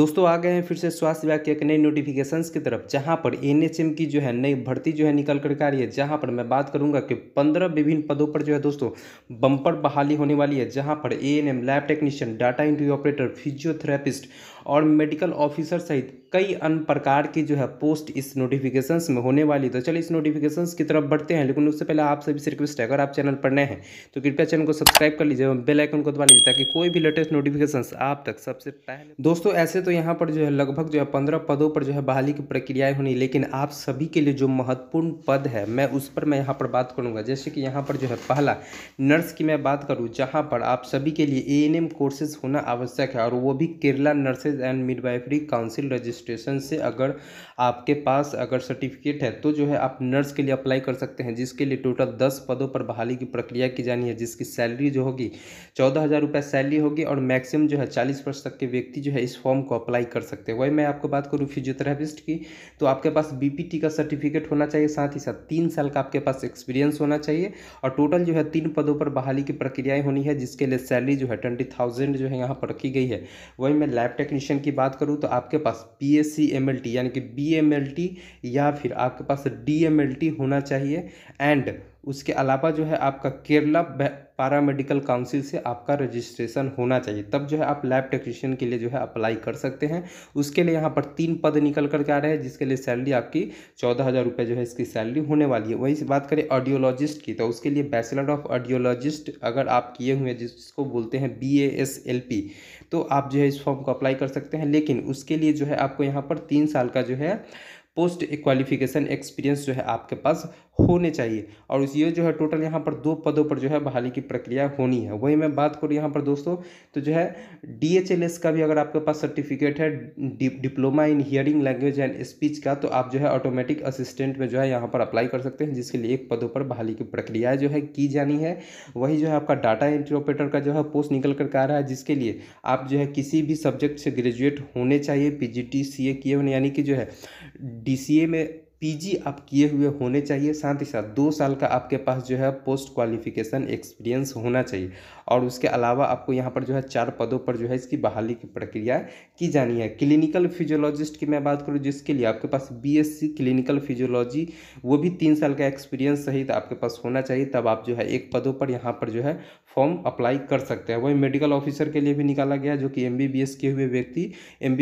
दोस्तों आ गए हैं फिर से स्वास्थ्य विभाग के एक नई नोटिफिकेशंस की तरफ जहां पर एनएचएम की जो है नई भर्ती जो है निकल कर आ रही है जहां पर मैं बात करूंगा कि पंद्रह विभिन्न पदों पर जो है दोस्तों बम्पर बहाली होने वाली है जहां पर ANM lab technician data entry operator physiotherapist और मेडिकल ऑफिसर सहित कई अन्य प्रकार की जो है पोस्ट इस नोटिफिकेशंस में होने वाली तो चलिए इस नोटिफिकेशंस की तरफ बढ़ते हैं लेकिन उससे पहले आप सभी से रिक्वेस्ट है अगर आप चैनल पर नए हैं तो कृपया चैनल को सब्सक्राइब कर लीजिए बेल आइकन को दबा लीजिए ताकि कोई भी लेटेस्ट नोटिफिकेशन आप तक सबसे पहले दोस्तों ऐसे तो यहाँ पर जो है लगभग जो है पंद्रह पदों पर जो है बहाली की प्रक्रियाएँ होनी लेकिन आप सभी के लिए जो महत्वपूर्ण पद है मैं उस पर मैं यहाँ पर बात करूँगा जैसे कि यहाँ पर जो है पहला नर्स की मैं बात करूँ जहाँ पर आप सभी के लिए ए कोर्सेज होना आवश्यक है और वो भी Kerala nurses and midwifery council registration से अगर आपके पास अगर सर्टिफिकेट है तो जो है आप नर्स के लिए अप्लाई कर सकते हैं जिसके लिए टोटल दस पदों पर बहाली की प्रक्रिया की जानी है जिसकी सैलरी जो होगी चौदह हज़ार रुपये सैलरी होगी और मैक्सिमम जो है चालीस वर्ष तक के व्यक्ति जो है इस फॉर्म को अप्लाई कर सकते हैं वही मैं आपको बात करूँ फिजियोथेरापिस्ट की तो आपके पास बी का सर्टिफिकेट होना चाहिए साथ ही साथ तीन साल का आपके पास एक्सपीरियंस होना चाहिए और टोटल जो है तीन पदों पर बहाली की प्रक्रियाएं होनी है जिसके लिए सैलरी जो है ट्वेंटी थाउजेंड जो है यहाँ पर रखी गई है वही मैं लैब टेक्निक एडमिशन की बात करूँ तो आपके पास P S C M L T यानी कि बी एम एल टी या फिर आपके पास डी एम एल टी होना चाहिए एंड उसके अलावा जो है आपका केरला पारा मेडिकल काउंसिल से आपका रजिस्ट्रेशन होना चाहिए तब जो है आप लैब टेक्नीशियन के लिए जो है अप्लाई कर सकते हैं उसके लिए यहाँ पर तीन पद निकल कर के आ रहे हैं जिसके लिए सैलरी आपकी चौदह हज़ार रुपये जो है इसकी सैलरी होने वाली है वहीं से बात करें ऑडियोलॉजिस्ट की तो उसके लिए बैचलर ऑफ ऑडियोलॉजिस्ट अगर आप किए हुए जिसको बोलते हैं B A S L P तो आप जो है इस फॉर्म को अप्लाई कर सकते हैं लेकिन उसके लिए जो है आपको यहाँ पर तीन साल का जो है पोस्ट क्वालिफिकेशन एक्सपीरियंस जो है आपके पास होने चाहिए और ये जो है टोटल यहाँ पर दो पदों पर जो है बहाली की प्रक्रिया होनी है वही मैं बात करूँ यहाँ पर दोस्तों तो जो है डी का भी अगर आपके पास सर्टिफिकेट है diploma in hearing language and speech का तो आप जो है ऑटोमेटिक असिस्टेंट में जो है यहाँ पर अप्लाई कर सकते हैं जिसके लिए एक पदों पर बहाली की प्रक्रिया जो है की जानी है वही जो है आपका डाटा इंटरप्रेटर का जो है पोस्ट निकल कर आ रहा है जिसके लिए आप जो है किसी भी सब्जेक्ट से ग्रेजुएट होने चाहिए पी जी किए होने यानी कि जो है डी में पीजी आप किए हुए होने चाहिए साथ ही साथ दो साल का आपके पास जो है पोस्ट क्वालिफिकेशन एक्सपीरियंस होना चाहिए और उसके अलावा आपको यहाँ पर जो है चार पदों पर जो है इसकी बहाली की प्रक्रिया की जानी है क्लिनिकल फिजियोलॉजिस्ट की मैं बात करूँ जिसके लिए आपके पास बीएससी क्लिनिकल फिजियोलॉजी वो भी तीन साल का एक्सपीरियंस सहित आपके पास होना चाहिए तब आप जो है एक पदों पर यहाँ पर जो है फॉर्म अप्लाई कर सकते हैं वही मेडिकल ऑफिसर के लिए भी निकाला गया जो कि एम किए हुए व्यक्ति एम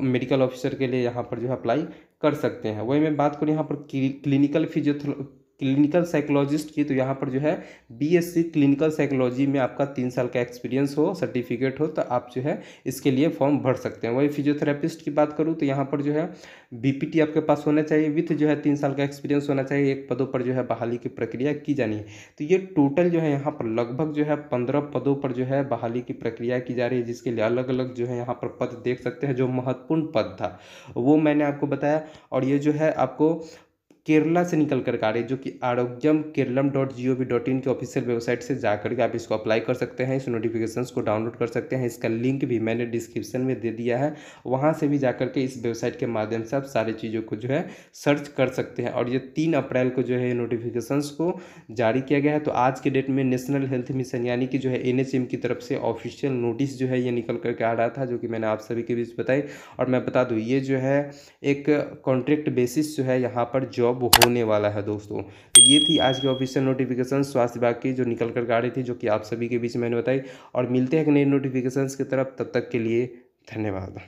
मेडिकल ऑफिसर के लिए यहाँ पर जो है अप्लाई कर सकते हैं वही मैं बात करूँ यहाँ पर क्लिनिकल फिजियोथेरो क्लिनिकल साइकोलॉजिस्ट की तो यहाँ पर जो है बीएससी क्लिनिकल साइकोलॉजी में आपका तीन साल का एक्सपीरियंस हो सर्टिफिकेट हो तो आप जो है इसके लिए फॉर्म भर सकते हैं वही फिजियोथेरेपिस्ट की बात करूँ तो यहाँ पर जो है बीपीटी आपके पास होना चाहिए विथ जो है तीन साल का एक्सपीरियंस होना चाहिए एक पदों पर जो है बहाली की प्रक्रिया की जानी है तो ये टोटल जो है यहाँ पर लगभग जो है पंद्रह पदों पर जो है बहाली की प्रक्रिया की जा रही है जिसके लिए अलग अलग जो है यहाँ पर पद देख सकते हैं जो महत्वपूर्ण पद था वो मैंने आपको बताया और ये जो है आपको केरला से निकल करके आ रही है जो कि Arogyam Keralam dot G O V dot in की ऑफिशियल वेबसाइट से जाकर के आप इसको अप्लाई कर सकते हैं इस नोटिफिकेशंस को डाउनलोड कर सकते हैं इसका लिंक भी मैंने डिस्क्रिप्शन में दे दिया है वहाँ से भी जाकर के इस वेबसाइट के माध्यम से आप सारी चीज़ों को जो है सर्च कर सकते हैं और ये तीन अप्रैल को जो है नोटिफिकेशंस को जारी किया गया है तो आज के डेट में नेशनल हेल्थ मिशन यानी कि जो है एन की तरफ से ऑफिशियल नोटिस जो है ये निकल करके आ रहा था जो कि मैंने आप सभी के बीच बताई और मैं बता दूँ ये जो है एक कॉन्ट्रैक्ट बेसिस जो है यहाँ पर जॉब जॉब होने वाला है दोस्तों तो ये थी आज की ऑफिशियल नोटिफिकेशन स्वास्थ्य विभाग की जो निकल कर रही थी जो कि आप सभी के बीच मैंने बताई और मिलते हैं नए नोटिफिकेशन की तरफ तब तक के लिए धन्यवाद